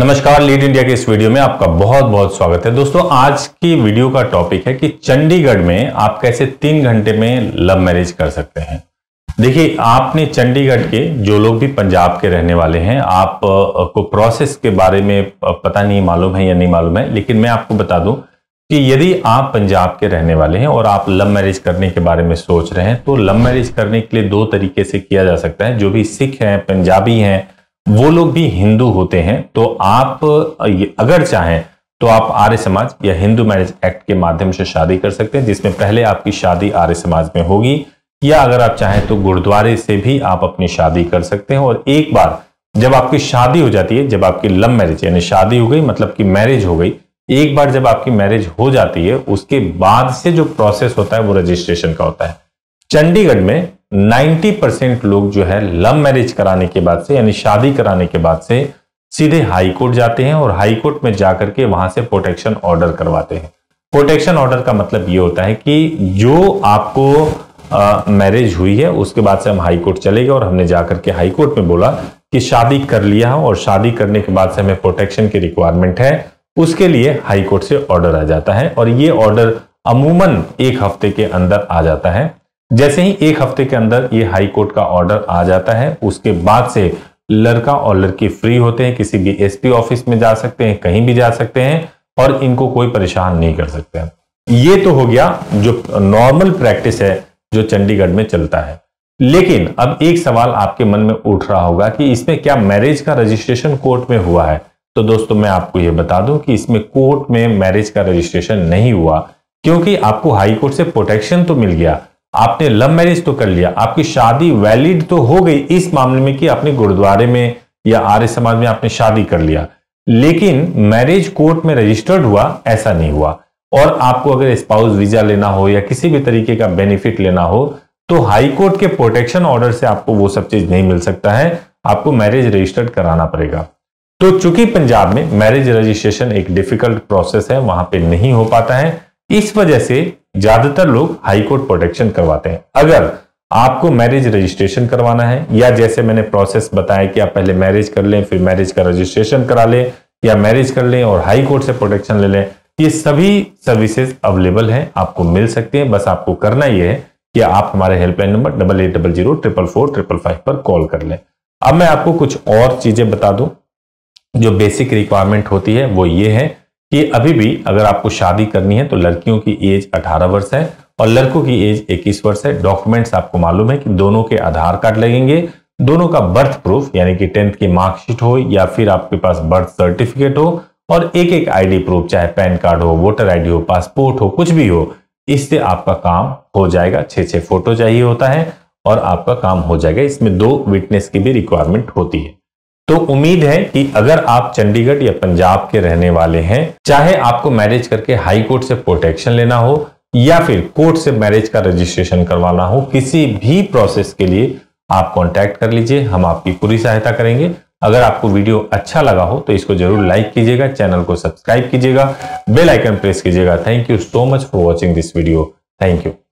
नमस्कार lead India के इस वीडियो में आपका बहुत बहुत स्वागत है दोस्तों आज की वीडियो का टॉपिक है कि चंडीगढ़ में आप कैसे तीन घंटे में लव मैरिज कर सकते हैं देखिए आपने चंडीगढ़ के जो लोग भी पंजाब के रहने वाले हैं आपको प्रोसेस के बारे में पता नहीं मालूम है या नहीं मालूम है लेकिन मैं आपको बता दूं कि यदि आप पंजाब के रहने वाले हैं और आप लव मैरिज करने के बारे में सोच रहे हैं तो लव मैरिज करने के लिए दो तरीके से किया जा सकता है जो भी सिख हैं पंजाबी हैं वो लोग भी हिंदू होते हैं तो आप अगर चाहें तो आप आर्य समाज या हिंदू मैरिज एक्ट के माध्यम से शादी कर सकते हैं जिसमें पहले आपकी शादी आर्य समाज में होगी या अगर आप चाहें तो गुरुद्वारे से भी आप अपनी शादी कर सकते हैं और एक बार जब आपकी शादी हो जाती है जब आपकी लव मैरिज यानी शादी हो गई मतलब कि मैरिज हो गई एक बार जब आपकी मैरिज हो जाती है उसके बाद से जो प्रोसेस होता है वो रजिस्ट्रेशन का होता है चंडीगढ़ में 90 परसेंट लोग जो है लव मैरिज कराने के बाद से यानी शादी कराने के बाद से सीधे हाई कोर्ट जाते हैं और हाई कोर्ट में जाकर के वहां से प्रोटेक्शन ऑर्डर करवाते हैं प्रोटेक्शन ऑर्डर का मतलब ये होता है कि जो आपको मैरिज हुई है उसके बाद से हम हाई कोर्ट चले गए और हमने जाकर के हाई कोर्ट में बोला कि शादी कर लिया और शादी करने के बाद से हमें प्रोटेक्शन की रिक्वायरमेंट है उसके लिए हाई कोर्ट से ऑर्डर आ जाता है और ये ऑर्डर अमूमन एक हफ्ते के अंदर आ जाता है जैसे ही एक हफ्ते के अंदर ये हाई कोर्ट का ऑर्डर आ जाता है उसके बाद से लड़का और लड़की फ्री होते हैं किसी भी एसपी ऑफिस में जा सकते हैं कहीं भी जा सकते हैं और इनको कोई परेशान नहीं कर सकते हैं ये तो हो गया जो नॉर्मल प्रैक्टिस है जो चंडीगढ़ में चलता है लेकिन अब एक सवाल आपके मन में उठ रहा होगा कि इसमें क्या मैरिज का रजिस्ट्रेशन कोर्ट में हुआ है तो दोस्तों मैं आपको यह बता दूं कि इसमें कोर्ट में मैरिज का रजिस्ट्रेशन नहीं हुआ क्योंकि आपको हाई कोर्ट से प्रोटेक्शन तो मिल गया आपने लव मैरिज तो कर लिया आपकी शादी वैलिड तो हो गई इस मामले में कि आपने गुरुद्वारे में या आर्य समाज में आपने शादी कर लिया लेकिन मैरिज कोर्ट में रजिस्टर्ड हुआ ऐसा नहीं हुआ और आपको अगर स्पाउस वीजा लेना हो या किसी भी तरीके का बेनिफिट लेना हो तो हाई कोर्ट के प्रोटेक्शन ऑर्डर से आपको वो सब चीज नहीं मिल सकता है आपको मैरिज रजिस्टर्ड कराना पड़ेगा तो चूंकि पंजाब में मैरिज रजिस्ट्रेशन एक डिफिकल्ट प्रोसेस है वहां पे नहीं हो पाता है इस वजह से ज्यादातर लोग हाईकोर्ट प्रोटेक्शन करवाते हैं अगर आपको मैरिज रजिस्ट्रेशन करवाना है या जैसे मैंने प्रोसेस बताया कि आप पहले मैरिज कर लें फिर मैरिज का रजिस्ट्रेशन करा लें या मैरिज कर लें और हाई कोर्ट से प्रोटेक्शन ले लें ये सभी सर्विसेज अवेलेबल हैं आपको मिल सकती हैं बस आपको करना ये है कि आप हमारे helpline number double eight double zero triple four triple five पर कॉल कर लें अब मैं आपको कुछ और चीजें बता दूं जो बेसिक रिक्वायरमेंट होती है वो ये है कि अभी भी अगर आपको शादी करनी है तो लड़कियों की एज 18 वर्ष है और लड़कों की एज 21 वर्ष है डॉक्यूमेंट्स आपको मालूम है कि दोनों के आधार कार्ड लगेंगे दोनों का बर्थ प्रूफ यानी कि टेंथ की मार्कशीट हो या फिर आपके पास बर्थ सर्टिफिकेट हो और एक एक आईडी प्रूफ चाहे पैन कार्ड हो वोटर आईडी हो पासपोर्ट हो कुछ भी हो इससे आपका काम हो जाएगा छः छः फोटो चाहिए होता है और आपका काम हो जाएगा इसमें दो विटनेस की भी रिक्वायरमेंट होती है तो उम्मीद है कि अगर आप चंडीगढ़ या पंजाब के रहने वाले हैं चाहे आपको मैरिज करके हाई कोर्ट से प्रोटेक्शन लेना हो या फिर कोर्ट से मैरिज का रजिस्ट्रेशन करवाना हो किसी भी प्रोसेस के लिए आप कांटेक्ट कर लीजिए हम आपकी पूरी सहायता करेंगे अगर आपको वीडियो अच्छा लगा हो तो इसको जरूर लाइक कीजिएगा चैनल को सब्सक्राइब कीजिएगा बेलाइकन प्रेस कीजिएगा thank you so much for watching this video thank you